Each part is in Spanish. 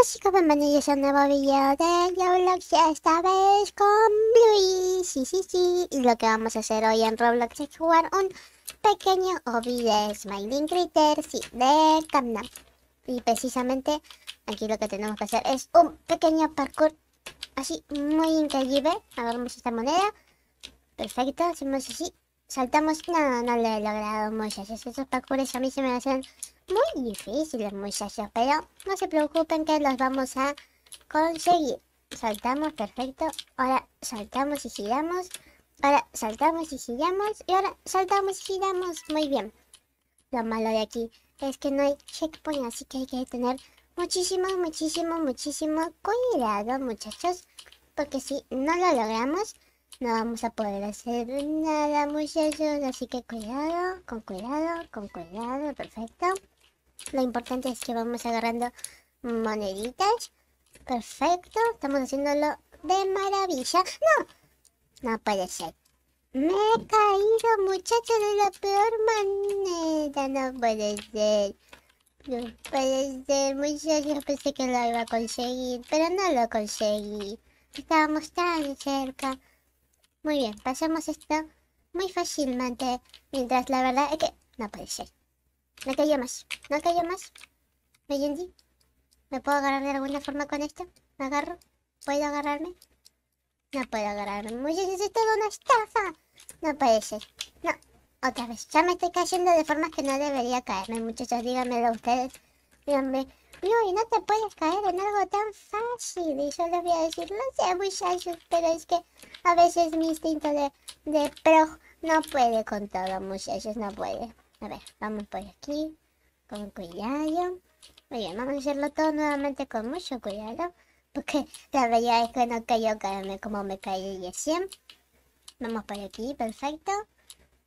Hola chicos, bienvenidos a un nuevo video de Roblox, esta vez con Bluey, sí, sí, sí, y lo que vamos a hacer hoy en Roblox es jugar un pequeño obby de Smiling Critters, sí, de Camnam. Y precisamente aquí lo que tenemos que hacer es un pequeño parkour así, muy increíble, agarramos esta moneda, perfecto, hacemos así, saltamos, no, no lo he logrado muchas, esos parkours a mí se me hacen muy difíciles muchachos, pero no se preocupen que los vamos a conseguir. Saltamos, perfecto. Ahora saltamos y giramos. Ahora saltamos y giramos. Y ahora saltamos y giramos. Muy bien. Lo malo de aquí es que no hay checkpoint, así que hay que tener muchísimo, muchísimo, muchísimo cuidado, muchachos. Porque si no lo logramos, no vamos a poder hacer nada, muchachos. Así que cuidado, con cuidado, con cuidado. Perfecto. Lo importante es que vamos agarrando moneditas. Perfecto, estamos haciéndolo de maravilla. ¡No! No puede ser. Me he caído, muchacho de la peor manera. No puede ser. No puede ser, muchachos. Yo pensé que lo iba a conseguir, pero no lo conseguí. Estábamos tan cerca. Muy bien, pasamos esto muy fácilmente. Mientras la verdad es que no puede ser. No cayó más. No cayó más. Me ¿Me puedo agarrar de alguna forma con esto? ¿Me agarro? ¿Puedo agarrarme? No puedo agarrarme. Muchachos, esto es una estafa. No puede ser. No. Otra vez. Ya me estoy cayendo de formas que no debería caerme, muchachos. Díganmelo ustedes. Díganme. No, y no te puedes caer en algo tan fácil. Y yo les voy a decir, no sé, muchachos, pero es que a veces mi instinto de, de pro no puede con todo, muchachos, no puede. A ver, vamos por aquí. Con cuidado. Muy bien, vamos a hacerlo todo nuevamente con mucho cuidado. Porque la verdad es que no cayó caerme como me caí recién. Vamos por aquí, perfecto.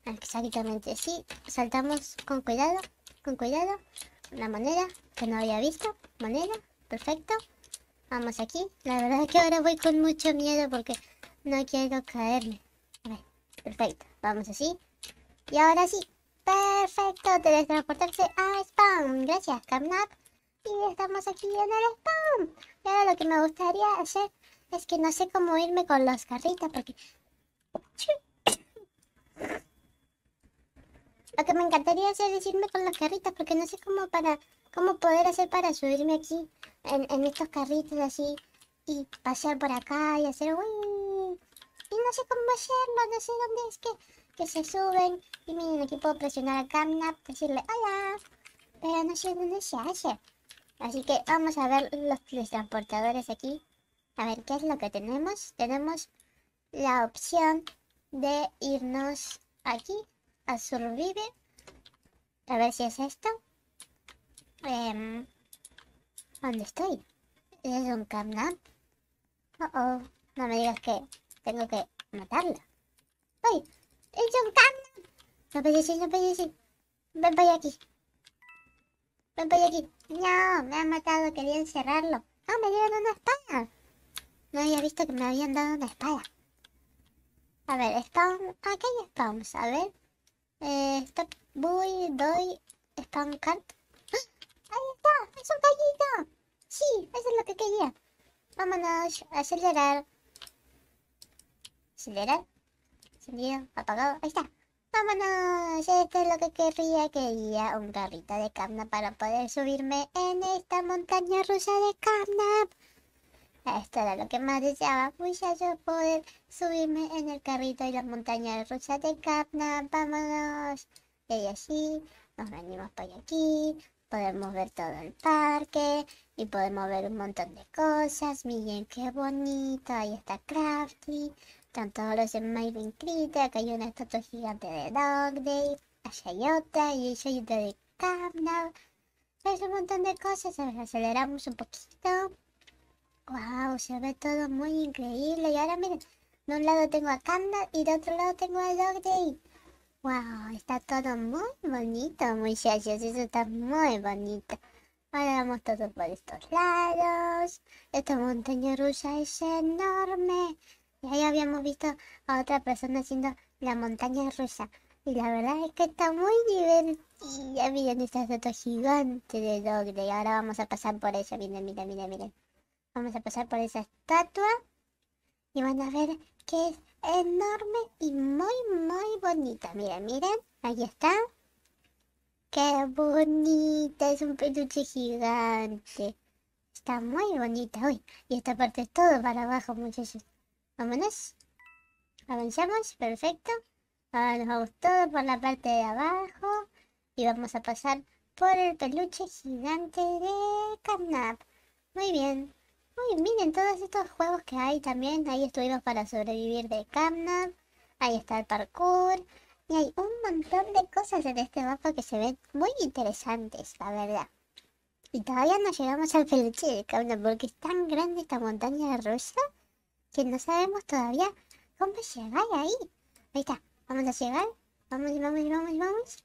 Exactamente, así Saltamos con cuidado, con cuidado. Una moneda que no había visto. Moneda, perfecto. Vamos aquí. La verdad es que ahora voy con mucho miedo porque no quiero caerme. A ver, perfecto. Vamos así. Y ahora sí, Perfecto, teletransportarse a spam Gracias, CamNap Y estamos aquí en el Spawn. Y ahora lo que me gustaría hacer es que no sé cómo irme con los carritos porque... Lo que me encantaría hacer es irme con los carritos porque no sé cómo para cómo poder hacer para subirme aquí en, estos carritos así y pasear por acá y hacer... Uy, y no sé cómo hacerlo, no sé dónde es que se suben y miren aquí puedo presionar a Camnap, decirle hola, pero no sé dónde se hace. Así que vamos a ver los teletransportadores aquí. A ver qué es lo que tenemos. Tenemos la opción de irnos aquí a Survive. A ver si es esto. Eh, ¿Dónde estoy? ¿Es un camnap? Oh, oh, no me digas que tengo que matarla ¡Ay! ¡Es un ¡No ser! ¡No Ven para Ven, aquí. Ven Ven, allá aquí. No, me han matado, Quería encerrarlo. ¡Ah! me dieron una espada. No había visto que me habían dado una espada. A ver, spawn. aquí hay spawns. A ver. Eh, stop. Voy, doy. Spawn cart. ¡Ah! Ahí está. Es un gallito. Sí, eso es lo que quería. Vámonos. Acelerar. Acelerar apagado, ahí está. Vámonos, esto es lo que querría, quería un carrito de carna para poder subirme en esta montaña rusa de carna. Esto era lo que más deseaba, yo poder subirme en el carrito y las montañas rusas de capnap. vámonos. Y así nos venimos por aquí, podemos ver todo el parque y podemos ver un montón de cosas. Miren qué bonito, ahí está Crafty. Están todos los en acá hay una estatua gigante de Day. allá hay otra, y hay otra de Camna. Hay un montón de cosas, a aceleramos un poquito. Wow, se ve todo muy increíble. Y ahora miren, de un lado tengo a Camna y de otro lado tengo a Dog Day. Wow, está todo muy bonito, muchachos. Eso está muy bonito. Ahora vamos todos por estos lados. Esta montaña rusa es enorme. Y ahí habíamos visto a otra persona haciendo la montaña rusa. Y la verdad es que está muy divertida. miren esta estatua gigante de doble. Y ahora vamos a pasar por ella. Miren, miren, miren, miren. Vamos a pasar por esa estatua. Y van a ver que es enorme y muy, muy bonita. Miren, miren. Ahí está. ¡Qué bonita! Es un peluche gigante. Está muy bonita. Uy, y esta parte es todo para abajo, muchachos. Vámonos. Avanzamos, perfecto. Ahora nos vamos todo por la parte de abajo. Y vamos a pasar por el peluche gigante de Catnap. Muy bien. Muy miren todos estos juegos que hay también. Ahí estuvimos para sobrevivir de Catnap. Ahí está el parkour. Y hay un montón de cosas en este mapa que se ven muy interesantes, la verdad. Y todavía no llegamos al peluche de Catnap porque es tan grande esta montaña rusa que no sabemos todavía cómo llegar ahí. Ahí está, vamos a llegar, vamos, vamos, vamos, vamos.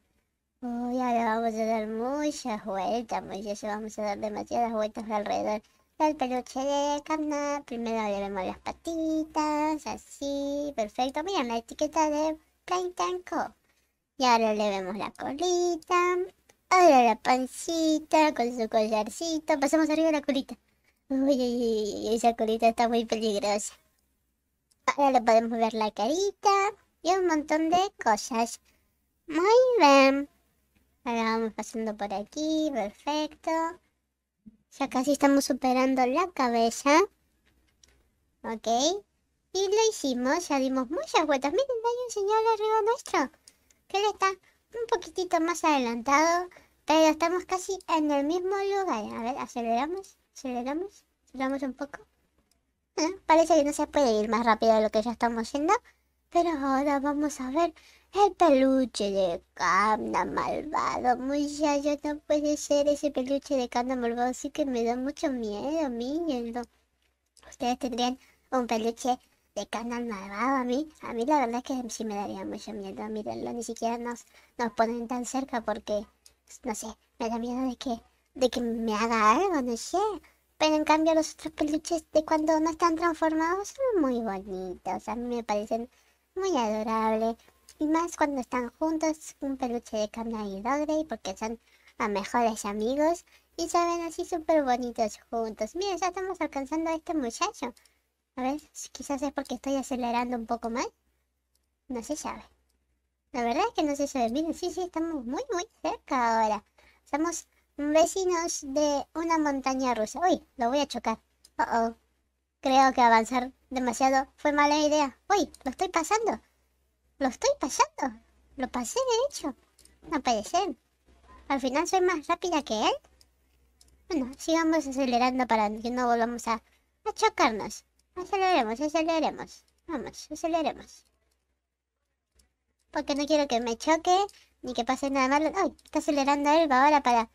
Uy, ahora vamos a dar muchas vueltas, muchachos, vamos a dar demasiadas vueltas alrededor del peluche de carne Primero le vemos las patitas, así, perfecto. Mira la etiqueta de Plain Tanko. Y ahora le vemos la colita, ahora la pancita con su collarcito. Pasamos arriba de la colita. Uy, esa colita está muy peligrosa. Ahora le podemos ver la carita y un montón de cosas. Muy bien. Ahora vamos pasando por aquí, perfecto. Ya casi estamos superando la cabeza. Ok. Y lo hicimos, ya dimos muchas vueltas. Miren, hay un señor arriba nuestro. Que él está un poquitito más adelantado. Pero estamos casi en el mismo lugar. A ver, aceleramos. Aceleramos, aceleramos un poco. Ah, parece que no se puede ir más rápido de lo que ya estamos yendo Pero ahora vamos a ver el peluche de Camna malvado. yo no puede ser ese peluche de Camna malvado. Sí que me da mucho miedo, mírenlo. Ustedes tendrían un peluche de cana malvado a mí. A mí la verdad es que sí me daría mucho miedo. Mírenlo, ni siquiera nos, nos ponen tan cerca porque, no sé, me da miedo de que de que me haga algo, no sé. Pero en cambio los otros peluches de cuando no están transformados son muy bonitos. A mí me parecen muy adorables. Y más cuando están juntos, un peluche de Camna y Dogray porque son a mejores amigos y saben así súper bonitos juntos. Mira, ya estamos alcanzando a este muchacho. A ver, quizás es porque estoy acelerando un poco más. No se sabe. La verdad es que no se sabe. Miren, sí, sí, estamos muy, muy cerca ahora. Estamos Vecinos de una montaña rusa. Uy, lo voy a chocar. oh. Creo que avanzar demasiado fue mala idea. Uy, lo estoy pasando. Lo estoy pasando. Lo pasé, de hecho. No puede Al final soy más rápida que él. Bueno, sigamos acelerando para que no volvamos a, chocarnos. Aceleremos, aceleremos. Vamos, aceleremos. Porque no quiero que me choque ni que pase nada malo. ¡Ay! Está acelerando él ahora para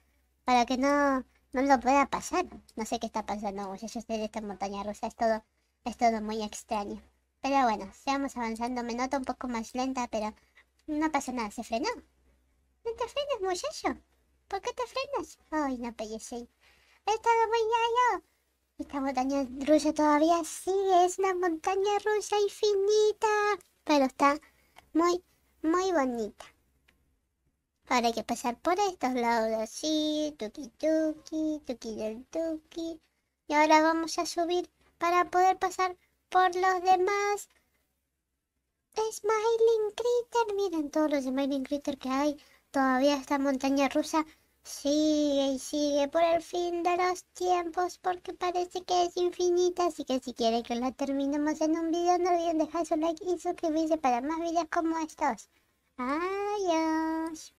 para que no, lo pueda pasar. No sé qué está pasando, muchachos, esta montaña rusa. Es todo, es todo muy extraño. Pero bueno, seguimos avanzando. Me noto un poco más lenta, pero no pasa nada. Se frenó. No te frenes, muchacho. ¿Por qué te frenas? Ay, no, pellecín. He estado muy gallo. Esta montaña rusa todavía sigue. Es una montaña rusa infinita. Pero está muy, muy bonita. Ahora hay que pasar por estos lados así, tuki tuki, tuki del tuki. Y ahora vamos a subir para poder pasar por los demás. Smiling Critter, miren todos los Smiling Critter que hay. Todavía esta montaña rusa sigue y sigue por el fin de los tiempos porque parece que es infinita. Así que si quieren que la terminemos en un video, no olviden dejar su like y suscribirse para más videos como estos. Adiós.